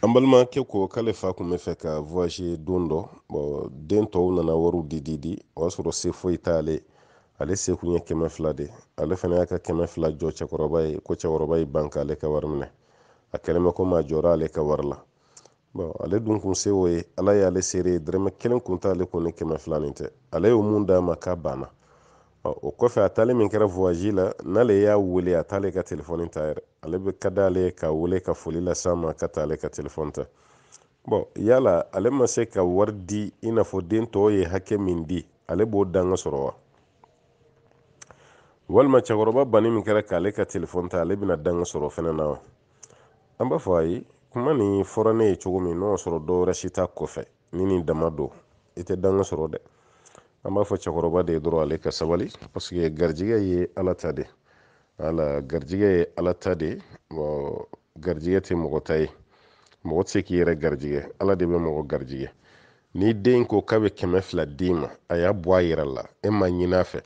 an balimakɛ ko k'ale fa kun bɛ fɛ ka voyage don dɔ bɔn den tɔw nana wariw dididi di o y'a sɔrɔ se foyi t'ale ale se kun ye kɛmɛ fila de ale fana y'a ka kɛmɛ fila jɔ cɛkɔrɔba ye ko cɛkɔrɔba y'i e ban k'ale ka wari minɛ a kɛlen bɛ komi a jɔra ale ka wari la bɔn ale dun kun se o ye ala y'ale seere ye dɔrɔmɛ kelen kun t'ale kun ni kɛmɛ fila nin tɛ ale y'o mun d'a ma k'a banna o kɔfɛ a taalen min kɛra vuwazi la n'ale y'a wele a t'ale ka telefɔni ta yɛrɛ ale bɛ ka d'ale ka wele ka foli las'a ma ka t'ale ka telefɔni ta bɔn yala ale ma se ka wari di i n'a fɔ den tɔw ye hakɛ min di ale b'o danga sɔrɔ wa walima cɛkɔrɔba banni min kɛra k'ale ka telefɔni ta ale bɛna danga sɔrɔ fɛnɛ na wa an b'a fɔ ayi kuma nin fɔra ne ye cogo min n'o sɔrɔ dɔwɛrɛ si t'a kɔfɛ ni nin dama do i tɛ danga sɔrɔ dɛ an b'a fɔ cɛkɔrɔba de ye dɔrɔn ale ka sabali paseke garijɛgɛ ye ala ta de ala garijɛgɛ ye ala ta de garijɛgɛ tɛ mɔgɔ ta ye mɔgɔ tɛ se k'i yɛrɛ garijɛgɛ ala de bɛ mɔgɔ garijɛgɛ ni den ko k'a bɛ kɛmɛ fila d'i ma a y'a bɔ a yɛrɛ la e ma ɲin'a a fɛ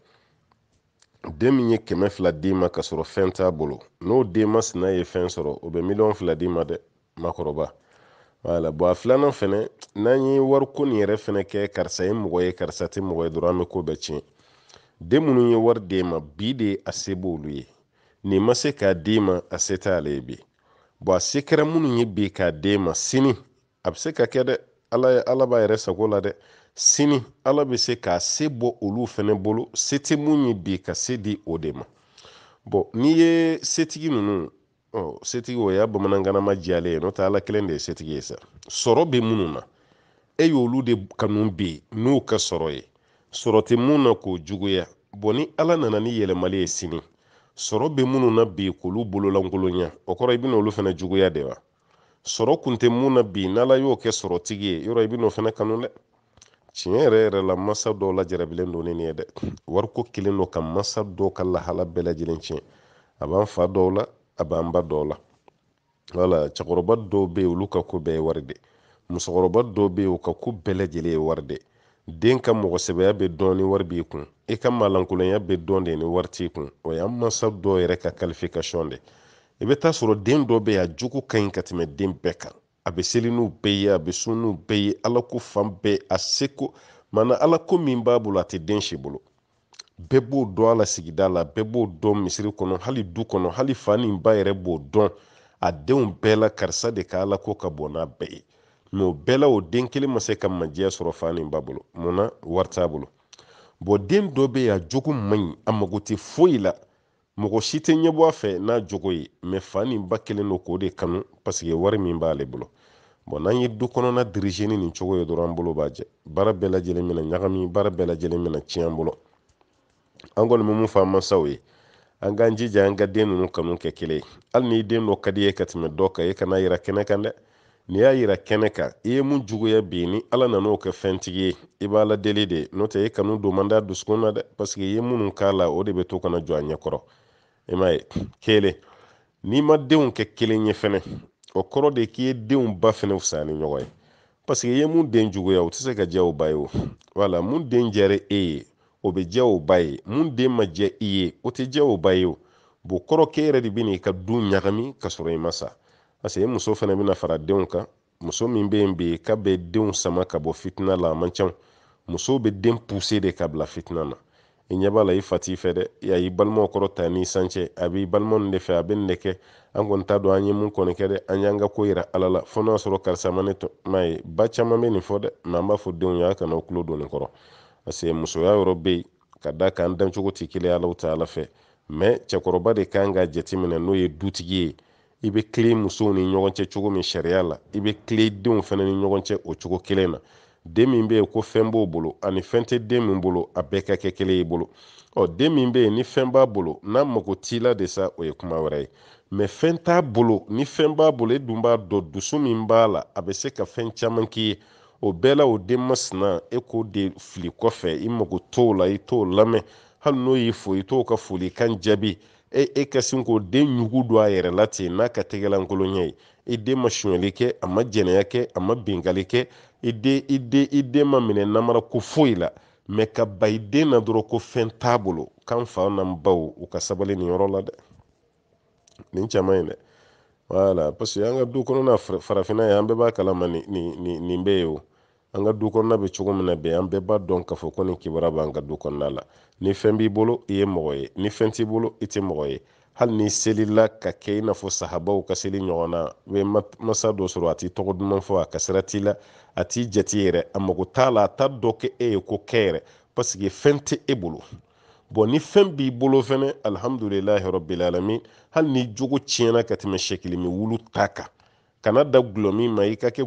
den min ye kɛmɛ fila d'i ma ka sɔrɔ fɛn t'a bolo n'o den masina ye fɛn sɔrɔ o bɛ miliyɔn fila d'i ma dɛ makɔrɔba wala bɔn a filanan fɛnɛ n'an ye wariko nin yɛrɛ fɛnɛ kɛ karisa ye mɔgɔ ye karisa tɛ mɔgɔ ye dɔrɔn an bɛ ko bɛɛ tiɲɛ den minnu ye wari d'e ma bi de a se b'olu ye nin ma se k'a d'e ma a se t'ale ye bi bɔn a se kɛra minnu ye bi k'a d'e ma sini a bɛ se ka kɛ dɛ ala ye ala b'a yɛrɛ sago la dɛ sini ala bɛ se k'a se bɔ olu fɛnɛ bolo se tɛ mun ye bi ka se di o de ma bɔn n'i ye setigi ninnu oh, setigi o y'a bamanankanama jalen ye n'o tɛ ala kelen de ye setigi ye sa sɔrɔ bɛ minnu na e y'olu de kanu bɛ yen ka sɔrɔ ye sɔrɔ tɛ mun na k'o juguya bɔn ni ala nana ni yɛlɛmali ye sini sɔrɔ bɛ minnu na bi k'olu bololankolon o kɔrɔ i bɛna olu fana juguya de wa sɔrɔ kun tɛ mun na bi n'ala y'o kɛ sɔrɔtigi ye yɔrɔ i bɛn'o fana kanu dɛ tiɲɛ yɛrɛ yɛrɛ la masa dɔw lajarabilen don ni nin ye dɛ wariko kelen don ka masa dɔw ka lahala bɛɛ lajɛlen tiɲɛ a b'an fa dɔw la a banba dɔ la wala cɛkɔrɔba dɔw bɛ yen olu ka ko bɛɛ ye wari de musokɔrɔba dɔw bɛ u ka ko bɛɛ ye wari de den ka mɔgɔsɛbɛya be dɔn ni wari b'i kun i ka maalankolonya bɛ dɔn de ni wari t'i kun o y'an masa dɔ yɛrɛ ka kalifikasiyɔn de i bɛ taa sɔrɔ den dɔ bɛ a jogo ka ɲi ka tɛmɛ den bɛɛ kan a be seliniw bɛɛ ye a bɛ sunniw bɛɛ ye ala ko fan bɛɛ a seko mana ala min b'a bolo a tɛ den si bolo bɛɛ b'o dɔn a la sigida la bɛɛ b'o dɔn misiri kɔnɔ hali du kɔnɔ hali fa ni ba yɛrɛ b'o dɔn a denw bɛɛ la karisa de ka ala ko ka bɔn n'a bɛɛ ye mɛ o bɛɛ la o den kelen ma se ka majɛ sɔrɔ fa ni ba bolo munna wari t'a bolo bɔn den dɔ bɛ yen a jogo man ɲi a mago tɛ foyi la mɔgɔ si tɛ ɲɛbɔ a fɛ n'a jogo ye mɛ fa ni ba kelen don k'o de kanu paseke wari min b'ale bolo bon n'an ye du kɔnɔna dirigeni nin cogo ye dɔrɔn an bolo b'a jɛ baara bɛɛ lajɛlen mina ɲagami baara bɛɛ lajɛlen mina tiɲɛ an bolo an kɔni bɛ mun fɔ an mansaw ye an k'an jija an ka den ninnu kanu kɛ kelen ye hali n'i den dɔ ka di ye ka tɛmɛ dɔ kan e kana yira kɛnɛ kan dɛ n'i y'a yira kɛnɛ kan i ye mun juguya bi ni ala nan'o kɛ fɛntigi ye i b'a la deli de n'o tɛ i kanu don man da dusukun na dɛ paseke i ye minnu k'a la o de bɛ to kana jɔ a ɲɛkɔrɔ i m'a ye kelen n'i ma denw kɛ kelen ye fɛnɛ o kɔrɔ de k'i ye denw ba fɛnɛ fisa ni ɲɔgɔn ye paseke i ye mun den juguya o tɛ se ka diya o ba ye o wala mun den diyara e ye o bɛ diya o ba ye mun den ma diya i ye o tɛ diya o ba ye o bon kɔrɔ k'e yɛrɛ de bɛ n'i ka du ɲagami ka sɔrɔ i ma sa parce que e muso fana bɛna fara denw kan muso min bɛ yen bi k'a bɛ denw sama ka bɔ fitina la a man ca muso den puse de ka bila fitina na i ɲɛ b'a la i fa fɛ dɛ a y'i balimaw kɔrɔ ta n'i san a b'i balimaw de fɛ a bɛ nin de kɛ an kɔni t'a dɔn an ye mun kɔni kɛ dɛ an y'an ka ko yira ala la fo n'a sɔrɔ karisa ma ne to m'a ye ba caman be nin fɔ dɛ mɛ an b'a fɔ denw y'a kana u tulo don nin kɔrɔ parce musoya yɔrɔ bɛ yen ka da kan dancogo ti kelen alaw ta ala fɛ mɛ cɛkɔrɔba de kan ka jateminɛ n'o ye dutigi ye i be kile musow ni ɲɔgɔn cɛ cogo min sariya la i be kile denw fana ni ɲɔgɔn o cogo kelen na den min bɛ yen ko fɛn b'o bolo ani fɛn tɛ den min bolo a bɛɛ ka kɛ kelen y'i bolo ɔ den min bɛ yen ni fɛn b'a bolo n'a mago t'i de sa o ye kuma wɛrɛ ye mɛ fɛn t'a bolo ni fɛn b'a bolo e dun b'a dɔn dusu min b'a la a bɛ se ka fɛn caman k'i ye o bɛɛ la o denmasina e k'o de fili kɔfɛ i mago t'o la i t'o lamɛn hali n'o y'i fo i t'o ka folikan jaabi e e ka sin k'o den ɲugu don a yɛrɛ la ten n'a ka tɛgɛlankolon ye i den ma sonyali kɛ a ma jɛnɛya kɛ a ma binkali kɛ i den i den i den ma minɛ namara ko foyi la mɛ ka ba i den na dɔrɔn ko fɛn t'a bolo k'an fa n'an baw u ka sabali nin yɔrɔ la dɛ nin caman ye dɛ wala parce que an ka du kɔnɔna farafinna yan an bɛɛ b'a kalama nin nin nin bɛ ye o an ka du kɔnɔna bɛ cogo min na bi an bɛɛ b'a dɔn k'a fɔ ko nin kibaruya b'an ka du kɔnɔna la ni fɛn b'i bolo i ye mɔgɔ ye ni fɛn t'i bolo i tɛ mɔgɔ ye hali ni selila ka kɛ i n'a fɔ sahabaw ka seli ɲɔgɔn na masa dɔ sɔrɔ a t'i tɔgɔ duman fɔ a ka t'i la a t'i jate yɛrɛ a mago t'a la a t'a dɔn kɛ e ye ko kɛ yɛrɛ paseke fɛn tɛ e bolo bɔn ni fɛn b'i bolo fɛnɛ alihamudulilahi rabil hali ni jogo tiɲɛna ka tɛmɛ sɛ wulu ta kan kana da gulɔ min ma i ka kɛ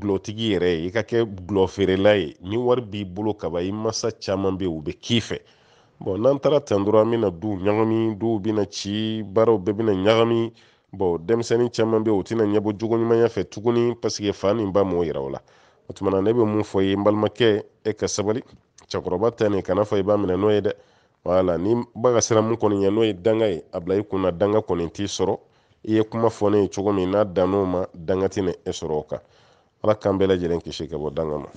gulɔtigi yɛrɛ ye i ka kɛ gulɔ ye ni wari b'i bolo kaba i masa caman be u be k'i fɛ bɔn n'an taara tan dɔrɔn an bena duw ɲagami duw bena ci baaraw bɛɛ bena ɲagami bɔn denmisɛni caaman be u tɛna ɲɛbɔ jogoɲumanya fɛ tuguni parsike fa nin ba m'o yira la o tumana ne be mun fɔ ye n balimakɛ e ka sabali cɛkɔrɔba ta ni kana fɔ i b'a minɛ n'o ye dɛ wala ni ba sira mun kɔni ɲɛ n'o ye danga ye a i kun danga kɔni t'i sɔrɔ i ye kuma fɔ ne ye cogo min n'a dan ma danga tɛ na e sɔrɔ o kan ala k'an bɛɛ lajɛlen kisi ka bɔ danga ma